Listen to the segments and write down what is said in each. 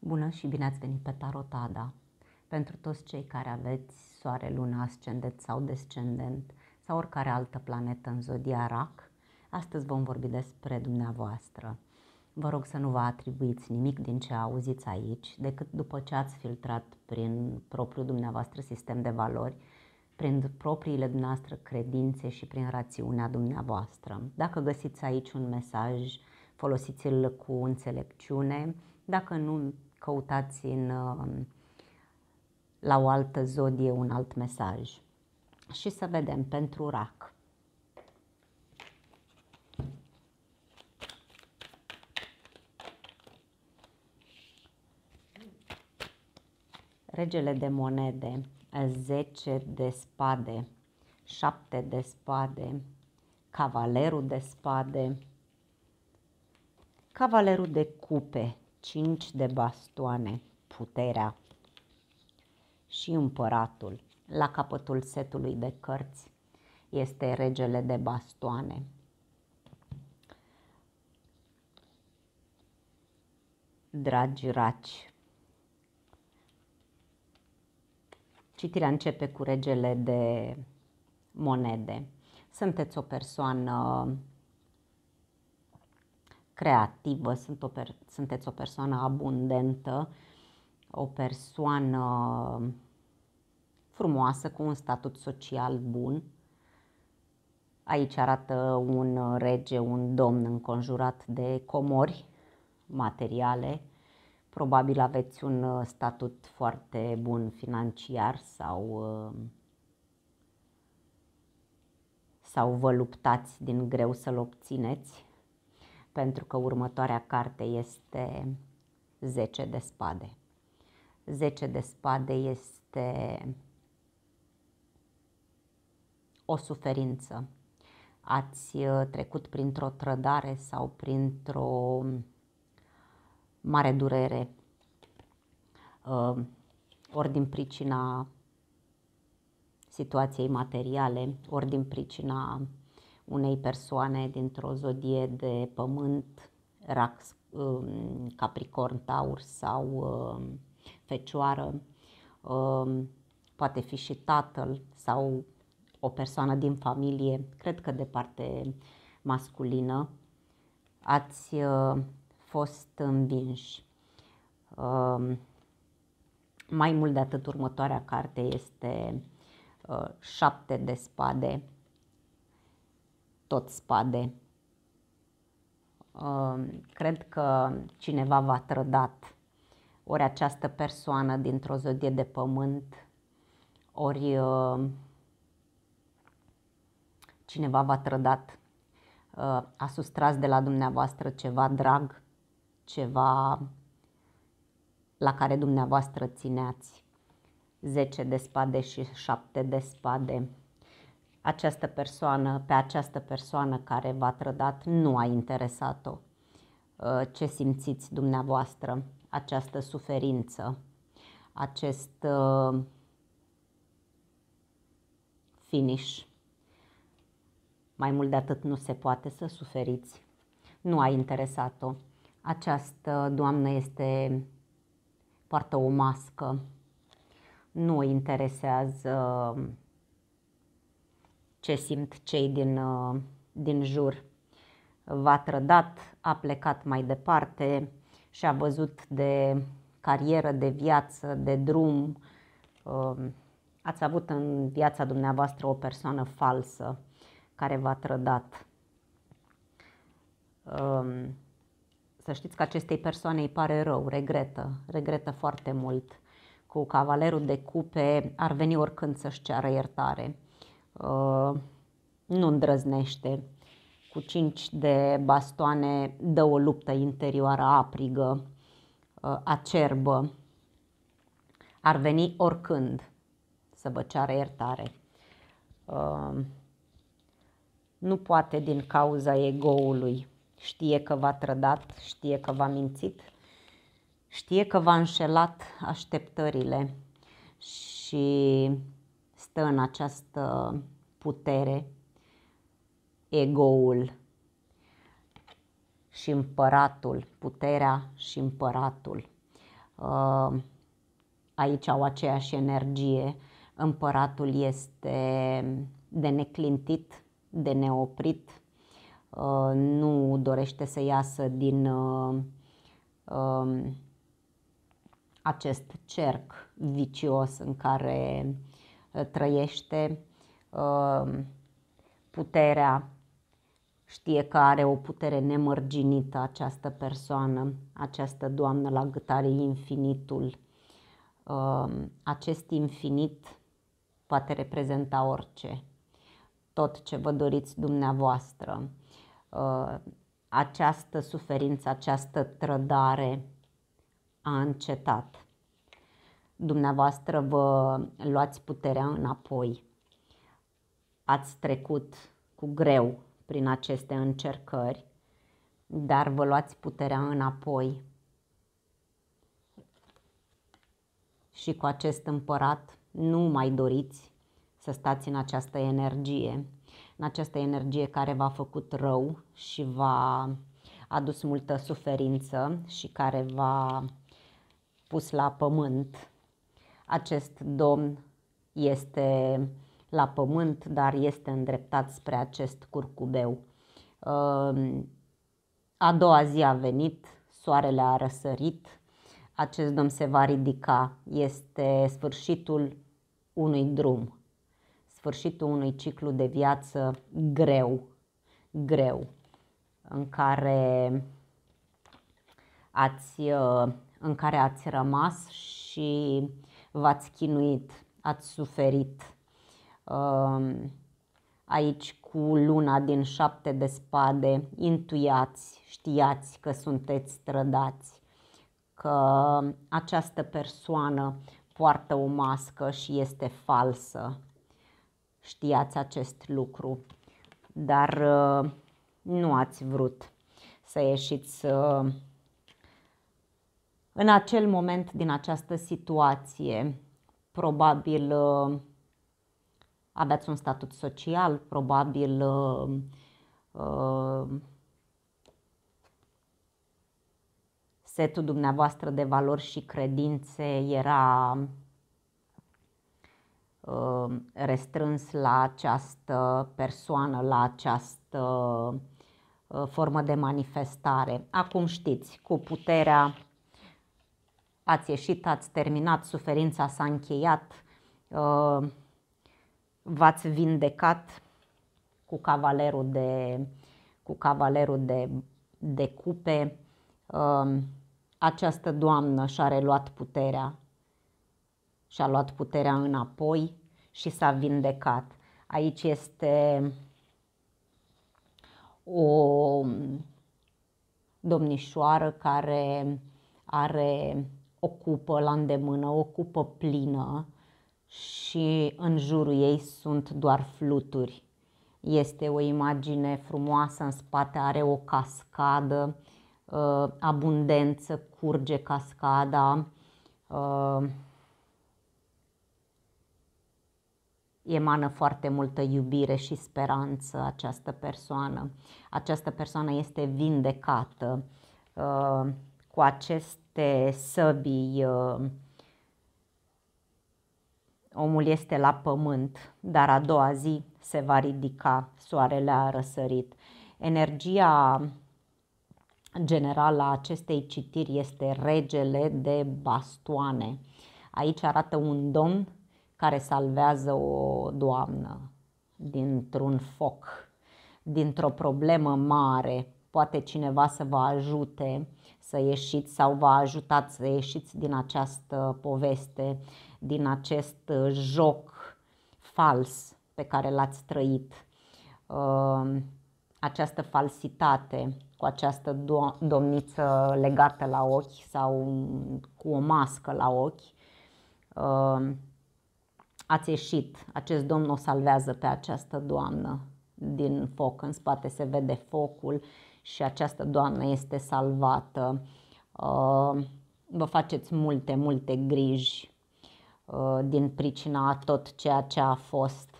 Bună și bine ați venit pe Tarotada! Pentru toți cei care aveți Soare, luna, Ascendent sau Descendent sau oricare altă planetă în zodia RAC, astăzi vom vorbi despre dumneavoastră. Vă rog să nu vă atribuiți nimic din ce auziți aici, decât după ce ați filtrat prin propriul dumneavoastră sistem de valori, prin propriile dumneavoastră credințe și prin rațiunea dumneavoastră. Dacă găsiți aici un mesaj, folosiți-l cu înțelepciune, dacă nu, căutați în, um, la o altă zodie un alt mesaj. Și să vedem pentru rac. Regele de monede, 10 de spade, 7 de spade, cavalerul de spade, cavalerul de cupe, cinci de bastoane, puterea și împăratul. La capătul setului de cărți este regele de bastoane. Dragi raci, citirea începe cu regele de monede. Sunteți o persoană creativă, sunt o per- sunteți o persoană abundentă, o persoană frumoasă, cu un statut social bun. Aici arată un rege, un domn înconjurat de comori materiale. Probabil aveți un statut foarte bun financiar sau sau vă luptați din greu să-l obțineți pentru că următoarea carte este 10 de spade. 10 de spade este o suferință. Ați uh, trecut printr-o trădare sau printr-o mare durere, uh, ori din pricina situației materiale, ori din pricina unei persoane dintr-o zodie de pământ, rax, um, capricorn, taur sau um, fecioară, um, poate fi și tatăl sau o persoană din familie, cred că de parte masculină, ați uh, fost învinși. Mai mult de atât, următoarea carte este uh, șapte de spade, tot spade. Um, cred că cineva v-a trădat, ori această persoană dintr-o zodie de pământ, ori um, cineva v-a trădat, uh, a sustras de la dumneavoastră ceva drag, ceva la care dumneavoastră țineați. 10 de spade și 7 de spade această persoană, pe această persoană care v-a trădat nu a interesat-o. Uh, ce simțiți dumneavoastră? Această suferință, acest uh, finish. Mai mult de atât nu se poate să suferiți. Nu a interesat-o. Această doamnă este poartă o mască. Nu o interesează ce simt cei din, uh, din jur. V-a trădat, a plecat mai departe și a văzut de carieră, de viață, de drum. Um, ați avut în viața dumneavoastră o persoană falsă care v-a trădat. Um, să știți că acestei persoane îi pare rău, regretă, regretă foarte mult. Cu cavalerul de cupe ar veni oricând să-și ceară iertare Uh, nu îndrăznește. Cu cinci de bastoane dă o luptă interioară aprigă, uh, acerbă. Ar veni oricând să vă ceară iertare. Uh, nu poate din cauza egoului. Știe că v-a trădat, știe că v-a mințit, știe că v-a înșelat așteptările și stă în această putere egoul și împăratul, puterea și împăratul. Uh, aici au aceeași energie. Împăratul este de neclintit, de neoprit, uh, nu dorește să iasă din uh, um, acest cerc vicios în care Uh, trăiește uh, puterea, știe că are o putere nemărginită această persoană, această doamnă la gât are infinitul. Uh, acest infinit poate reprezenta orice, tot ce vă doriți dumneavoastră. Această suferință, această trădare a încetat dumneavoastră vă luați puterea înapoi. Ați trecut cu greu prin aceste încercări, dar vă luați puterea înapoi. Și cu acest împărat nu mai doriți să stați în această energie, în această energie care v-a făcut rău și v-a adus multă suferință și care v-a pus la pământ acest domn este la pământ, dar este îndreptat spre acest curcubeu. Ehm, a doua zi a venit, soarele a răsărit, acest domn se va ridica. Este sfârșitul unui drum, sfârșitul unui ciclu de viață greu, greu, în care ați, ehm, în care ați rămas și v-ați chinuit, ați suferit. Um, aici cu luna din șapte de spade, intuiați, știați că sunteți trădați, că această persoană poartă o mască și este falsă. Știați acest lucru, dar uh, nu ați vrut să ieșiți uh, în acel moment din această situație. Probabil uh, aveați un statut social, probabil uh, uh, setul dumneavoastră de valori și credințe era restrâns la această persoană, la această formă de manifestare. Acum știți, cu puterea ați ieșit, ați terminat, suferința s-a încheiat, uh, v-ați vindecat cu cavalerul de, cu cavalerul de, de cupe, uh, această doamnă și-a reluat puterea și-a luat puterea înapoi și s-a vindecat. Aici este o domnișoară care are ocupă la îndemână, ocupă plină și în jurul ei sunt doar fluturi. Este o imagine frumoasă, în spate are o cascadă, uh, abundență, curge cascada. Uh, emană foarte multă iubire și speranță această persoană. Această persoană este vindecată. Uh, cu aceste săbii uh, omul este la pământ, dar a doua zi se va ridica, soarele a răsărit. Energia generală a acestei citiri este regele de bastoane. Aici arată un domn care salvează o doamnă dintr-un foc, dintr-o problemă mare. Poate cineva să vă ajute să ieșiți sau vă ajutat să ieșiți din această poveste, din acest uh, joc fals pe care l-ați trăit, uh, această falsitate cu această domniță legată la ochi sau cu o mască la ochi. Uh, ați ieșit, acest domn o salvează pe această doamnă din foc, în spate se vede focul și această doamnă este salvată. Uh, vă faceți multe, multe griji uh, din pricina a tot ceea ce a fost,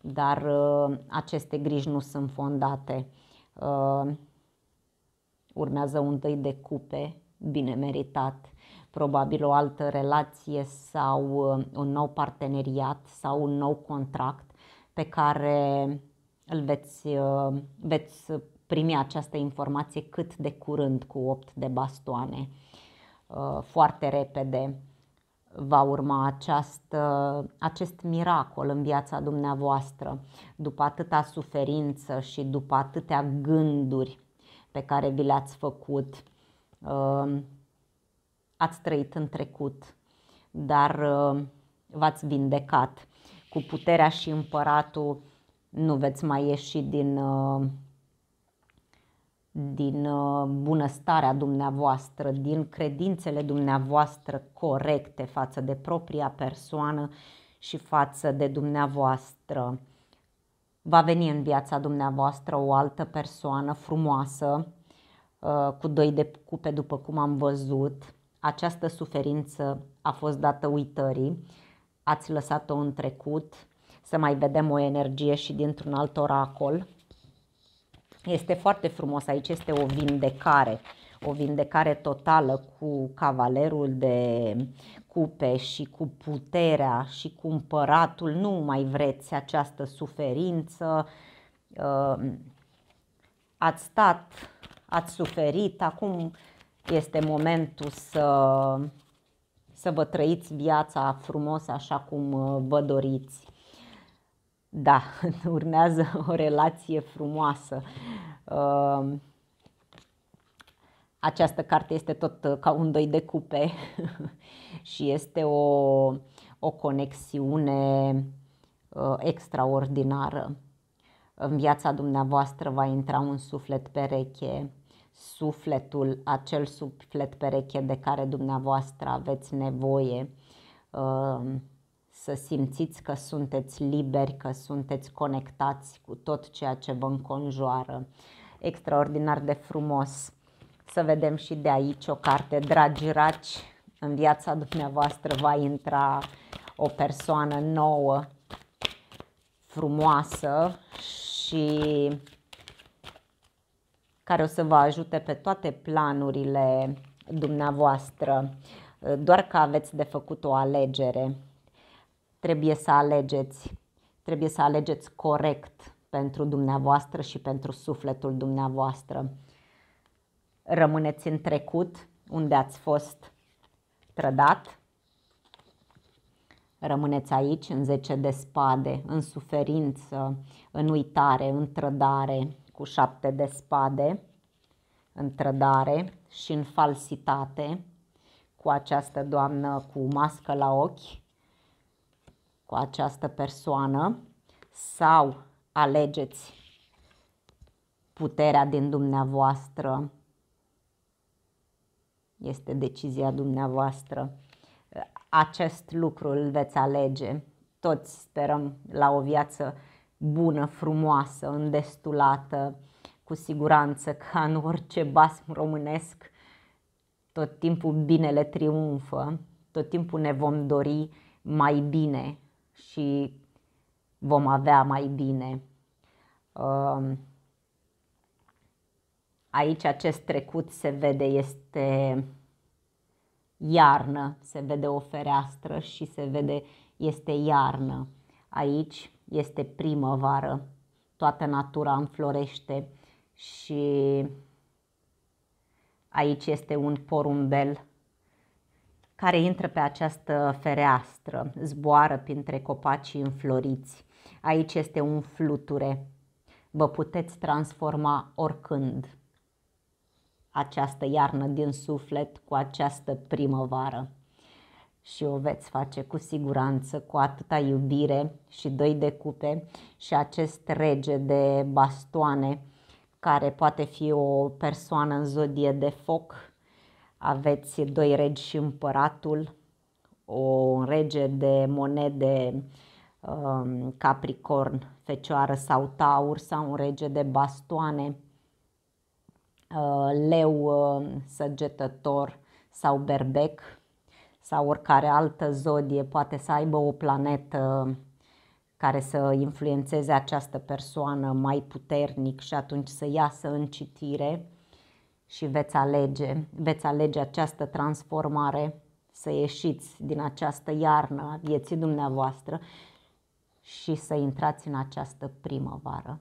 dar uh, aceste griji nu sunt fondate. Urmează un tăi de cupe, bine meritat, probabil o altă relație sau un nou parteneriat sau un nou contract pe care îl veți, veți primi această informație cât de curând cu 8 de bastoane. Uh, foarte repede va urma acest uh, acest miracol în viața dumneavoastră, după atâta suferință și după atâtea gânduri pe care vi le-ați făcut, uh, ați trăit în trecut, dar v-ați vindecat. Cu puterea și împăratul nu veți mai ieși din din uh, bunăstarea dumneavoastră, din credințele dumneavoastră corecte față de propria persoană și față de dumneavoastră. Va veni în viața dumneavoastră o altă persoană frumoasă, uh, cu doi de cupe după cum am văzut. Această suferință a fost dată uitării, ați lăsat-o în trecut, să mai vedem o energie și dintr-un alt oracol. Este foarte frumos, aici este o vindecare, o vindecare totală cu cavalerul de cupe și cu puterea și cu împăratul. Nu mai vreți această suferință, uh, ați stat, ați suferit, acum este momentul să, să vă trăiți viața frumos așa cum uh, vă doriți da, urmează o relație frumoasă. Ehm, această carte este tot uh, ca un doi de cupe și este o, o conexiune uh, extraordinară. În viața dumneavoastră va intra un suflet pereche, sufletul, acel suflet pereche de care dumneavoastră aveți nevoie ehm, să simțiți că sunteți liberi, că sunteți conectați cu tot ceea ce vă înconjoară. Extraordinar de frumos. Să vedem și de aici o carte, dragi raci, în viața dumneavoastră va intra o persoană nouă, frumoasă și care o să vă ajute pe toate planurile dumneavoastră, doar că aveți de făcut o alegere trebuie să alegeți. Trebuie să alegeți corect pentru dumneavoastră și pentru sufletul dumneavoastră. Rămâneți în trecut, unde ați fost trădat. Rămâneți aici, în zece de spade, în suferință, în uitare, în trădare, cu șapte de spade, în trădare și în falsitate, cu această doamnă cu mască la ochi cu această persoană sau alegeți puterea din dumneavoastră. Este decizia dumneavoastră. Acest lucru îl veți alege. Toți sperăm la o viață bună, frumoasă, îndestulată, cu siguranță ca în orice basm românesc tot timpul binele triumfă, tot timpul ne vom dori mai bine, și vom avea mai bine. Um, aici acest trecut se vede, este iarnă, se vede o fereastră și se vede este iarnă. Aici este primăvară, toată natura înflorește și aici este un porumbel care intră pe această fereastră, zboară printre copacii înfloriți. Aici este un fluture. Vă puteți transforma oricând această iarnă din suflet cu această primăvară și o veți face cu siguranță, cu atâta iubire și doi de cupe și acest rege de bastoane care poate fi o persoană în zodie de foc aveți doi regi și împăratul, o rege de monede um, Capricorn, Fecioară sau Taur sau un rege de bastoane, uh, leu uh, săgetător sau berbec sau oricare altă zodie poate să aibă o planetă care să influențeze această persoană mai puternic și atunci să iasă în citire și veți alege, veți alege această transformare, să ieșiți din această iarnă a vieții dumneavoastră și să intrați în această primăvară.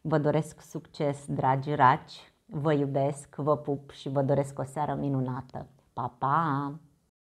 Vă doresc succes, dragi raci, vă iubesc, vă pup și vă doresc o seară minunată. Pa, pa!